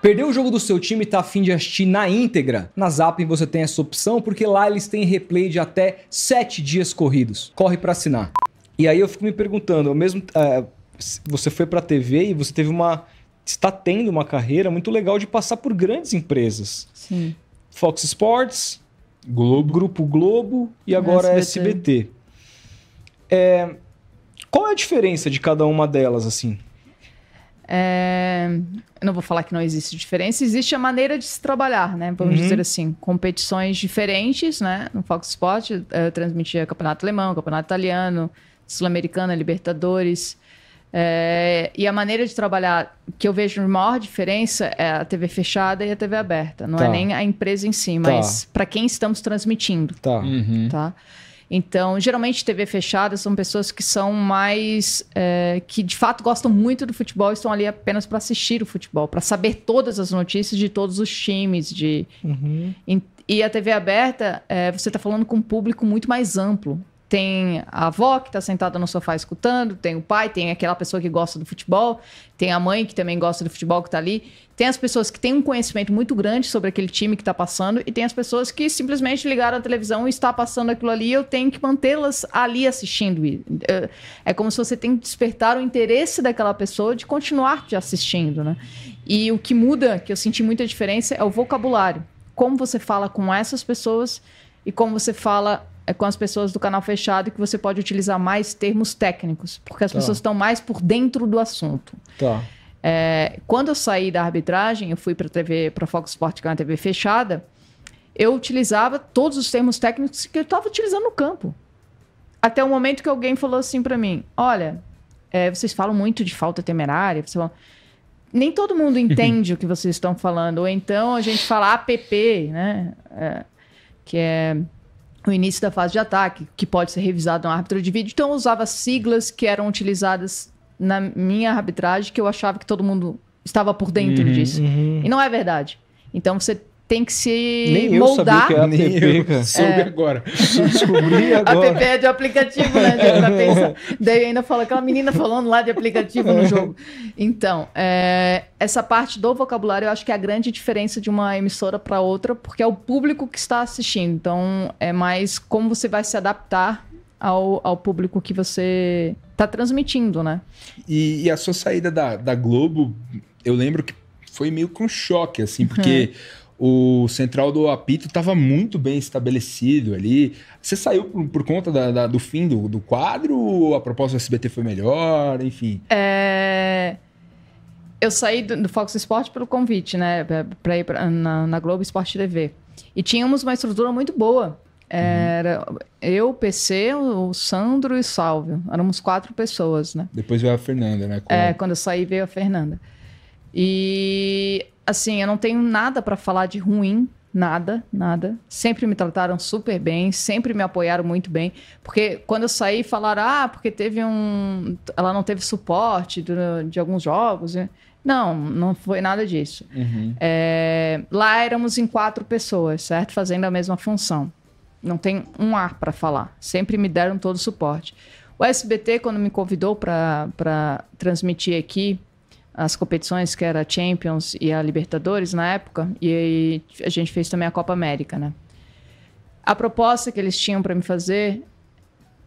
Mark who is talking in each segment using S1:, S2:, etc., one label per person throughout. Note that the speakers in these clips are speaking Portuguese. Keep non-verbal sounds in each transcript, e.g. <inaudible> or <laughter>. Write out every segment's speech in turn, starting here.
S1: Perdeu o jogo do seu time e tá afim de assistir na íntegra? Na Zappin você tem essa opção porque lá eles têm replay de até 7 dias corridos. Corre para assinar. E aí eu fico me perguntando, mesmo é, você foi para TV e você teve uma está tendo uma carreira muito legal de passar por grandes empresas. Sim. Fox Sports, Globo, Grupo Globo e agora é, SBT. SBT. É, qual é a diferença de cada uma delas assim?
S2: É, eu não vou falar que não existe diferença, existe a maneira de se trabalhar, né? Vamos uhum. dizer assim, competições diferentes, né? No Fox Sport, eu é, transmitia campeonato alemão, campeonato italiano, sul-americana, Libertadores. É, e a maneira de trabalhar que eu vejo maior diferença é a TV fechada e a TV aberta. Não é tá. é nem a empresa em si, tá. mas tá. para quem estamos transmitindo. Tá. Uhum. tá? Então, geralmente, TV fechada são pessoas que são mais. É, que de fato gostam muito do futebol e estão ali apenas para assistir o futebol, para saber todas as notícias de todos os times. de uhum. e, e a TV aberta, é, você está falando com um público muito mais amplo tem a avó que está sentada no sofá escutando, tem o pai, tem aquela pessoa que gosta do futebol, tem a mãe que também gosta do futebol que está ali, tem as pessoas que têm um conhecimento muito grande sobre aquele time que está passando e tem as pessoas que simplesmente ligaram a televisão e está passando aquilo ali, eu tenho que mantê-las ali assistindo. Eh, é como se você tem que despertar o interesse daquela pessoa de continuar te assistindo, né? E o que muda, que eu senti muita diferença, é o vocabulário. Como você fala com essas pessoas e como você fala é com as pessoas do canal fechado e que você pode utilizar mais termos técnicos, porque as tá. pessoas estão mais por dentro do assunto. Tá. É, quando eu saí da arbitragem, eu fui para TV, para Fox Sport, que é uma TV fechada, eu utilizava todos os termos técnicos que eu estava utilizando no campo. Até o momento que alguém falou assim para mim: Olha, é, vocês falam muito de falta temerária, fala, nem todo mundo <laughs> entende o que vocês estão falando. Ou então a gente fala APP, né? É, que é o início da fase de ataque, que pode ser revisado no árbitro de vídeo. Então, eu usava siglas que eram utilizadas na minha arbitragem, que eu achava que todo mundo estava por dentro uhum, disso. Uhum. E não é verdade. Então, você tem que se Nem moldar. Eu sabia que era app, cara. <laughs> Soube é. agora. Descobri agora. é de aplicativo, né? De <laughs> Daí ainda fala aquela menina falando lá de aplicativo no jogo. Então, é, essa parte do vocabulário eu acho que é a grande diferença de uma emissora para outra, porque é o público que está assistindo. Então, é mais como você vai se adaptar ao, ao público que você está transmitindo, né?
S1: E, e, a sua saída da, da Globo, eu lembro que foi meio com choque, assim, porque. Uhum o central do apito estava muito bem estabelecido ali. Você saiu por, por conta da, da, do fim do, do quadro? A proposta do SBT foi melhor? Enfim.
S2: É... Eu saí do, do Fox Sport pelo convite, né? Para ir pra, na, na, Globo Esporte TV. E tínhamos uma estrutura muito boa. Era uhum. eu, PC, o Sandro e o Salvio. Éramos quatro pessoas, né?
S1: Depois veio a Fernanda, né? Com... É,
S2: quando eu saí veio a Fernanda. E assim, eu não tenho nada para falar de ruim, nada, nada. Sempre me trataram super bem, sempre me apoiaram muito bem, porque quando eu saí falaram: "Ah, porque teve um, ela não teve suporte de, de alguns jogos". Não, não foi nada disso. Uhum. É... lá éramos em quatro pessoas, certo? Fazendo a mesma função. Não tem um ar para falar. Sempre me deram todo o suporte. O SBT, quando me convidou para transmitir aqui, as competições que era a Champions e a Libertadores na época, e a gente fez também a Copa América, né? A proposta que eles tinham para me fazer,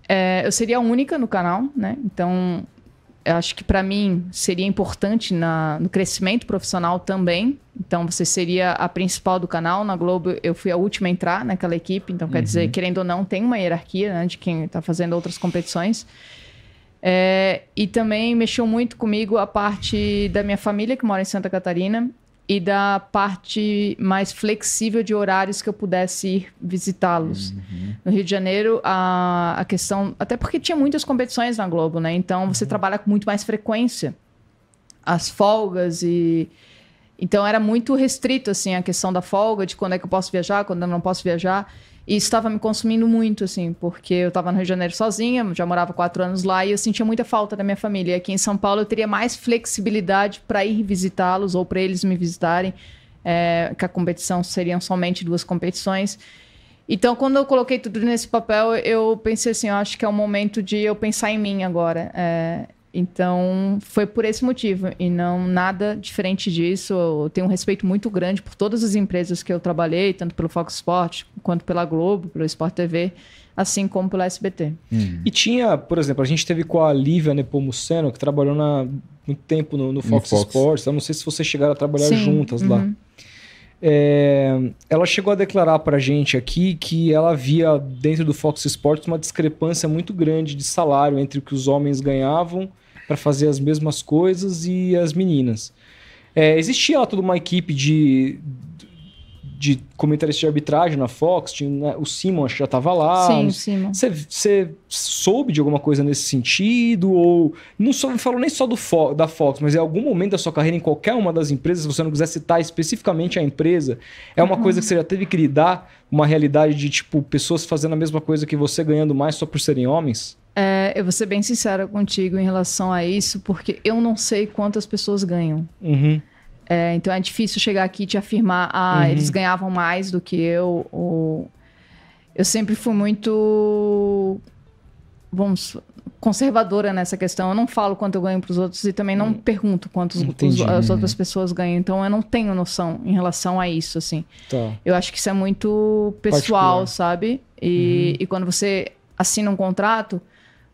S2: é, eu seria a única no canal, né? Então, eu acho que para mim seria importante na, no crescimento profissional também. Então, você seria a principal do canal. Na Globo, eu fui a última a entrar naquela equipe. Então, quer uhum. dizer, querendo ou não, tem uma hierarquia né, de quem está fazendo outras competições. É, e também mexeu muito comigo a parte da minha família, que mora em Santa Catarina, e da parte mais flexível de horários que eu pudesse ir visitá-los. Uhum. No Rio de Janeiro, a, a questão. Até porque tinha muitas competições na Globo, né? Então você uhum. trabalha com muito mais frequência. As folgas e. Então era muito restrito, assim, a questão da folga, de quando é que eu posso viajar, quando eu não posso viajar. E isso estava me consumindo muito, assim, porque eu estava no Rio de Janeiro sozinha, já morava quatro anos lá e eu sentia muita falta da minha família. E aqui em São Paulo eu teria mais flexibilidade para ir visitá-los ou para eles me visitarem, é, que a competição seriam somente duas competições. Então, quando eu coloquei tudo nesse papel, eu pensei assim: eu acho que é o momento de eu pensar em mim agora. É, então, foi por esse motivo e não nada diferente disso. Eu tenho um respeito muito grande por todas as empresas que eu trabalhei, tanto pelo Fox Sport, quanto pela Globo, pelo Sport TV, assim como pela SBT.
S1: Hum. E tinha, por exemplo, a gente teve com a Lívia Nepomuceno, que trabalhou na, muito tempo no, no Fox, Fox. Sports. Eu não sei se vocês chegaram a trabalhar Sim, juntas uhum. lá. É, ela chegou a declarar para a gente aqui que ela via dentro do Fox Sports uma discrepância muito grande de salário entre o que os homens ganhavam para fazer as mesmas coisas e as meninas. É, existia lá toda uma equipe de, de comentaristas de arbitragem na Fox, tinha, né, o Simon acho que já estava lá. Sim, Simon. Você soube de alguma coisa nesse sentido? Ou. Não só, falou nem só do Fo, da Fox, mas em algum momento da sua carreira, em qualquer uma das empresas, se você não quiser citar especificamente a empresa, é uma uhum. coisa que você já teve que lidar uma realidade de, tipo, pessoas fazendo a mesma coisa que você ganhando mais só por serem homens?
S2: É, eu vou ser bem sincera contigo em relação a isso, porque eu não sei quantas pessoas ganham. Uhum. É, então é difícil chegar aqui e te afirmar, ah, uhum. eles ganhavam mais do que eu. Ou... Eu sempre fui muito. Vamos, conservadora nessa questão. Eu não falo quanto eu ganho para os outros e também não hum. pergunto quantos Entendi, os, as né? outras pessoas ganham. Então eu não tenho noção em relação a isso, assim. Tá. Eu acho que isso é muito pessoal, Particular. sabe? E, uhum. e quando você assina um contrato,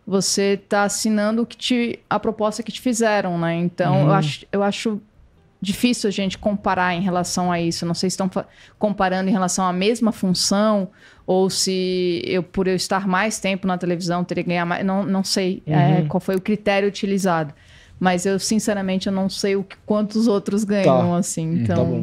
S2: você está assinando que te, a proposta que te fizeram, né? Então, uhum. eu, acho, eu acho difícil a gente comparar em relação a isso. Não sei se estão comparando em relação à mesma função ou se eu, por eu estar mais tempo na televisão, teria que ganhar mais. Não, não sei é, uhum. é, qual foi o critério utilizado. Mas eu, sinceramente, eu não sei o que, quantos outros ganham, tá. assim. Uhum. Então... Tá bom.